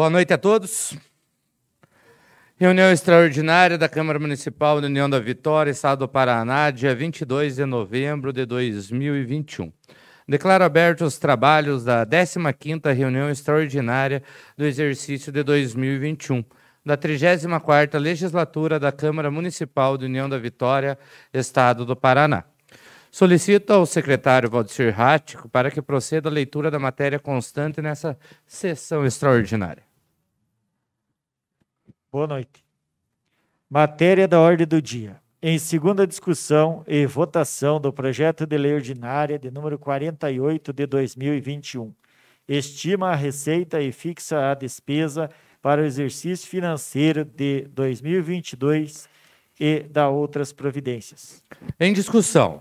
Boa noite a todos. Reunião extraordinária da Câmara Municipal da União da Vitória, Estado do Paraná, dia 22 de novembro de 2021. Declaro abertos os trabalhos da 15ª Reunião Extraordinária do exercício de 2021 da 34ª Legislatura da Câmara Municipal da União da Vitória, Estado do Paraná. Solicito ao secretário Valdir Rático para que proceda a leitura da matéria constante nessa sessão extraordinária. Boa noite. Matéria da ordem do dia. Em segunda discussão e votação do projeto de lei ordinária de número 48 de 2021, estima a receita e fixa a despesa para o exercício financeiro de 2022 e da outras providências. Em discussão.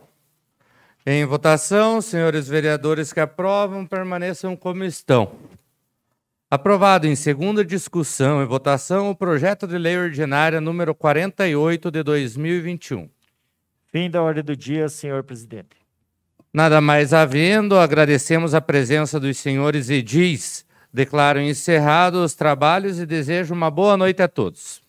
Em votação, senhores vereadores que aprovam, permaneçam como estão. Aprovado em segunda discussão e votação o projeto de lei ordinária número 48 de 2021. Fim da ordem do dia, senhor presidente. Nada mais havendo, agradecemos a presença dos senhores e diz, Declaro encerrados os trabalhos e desejo uma boa noite a todos.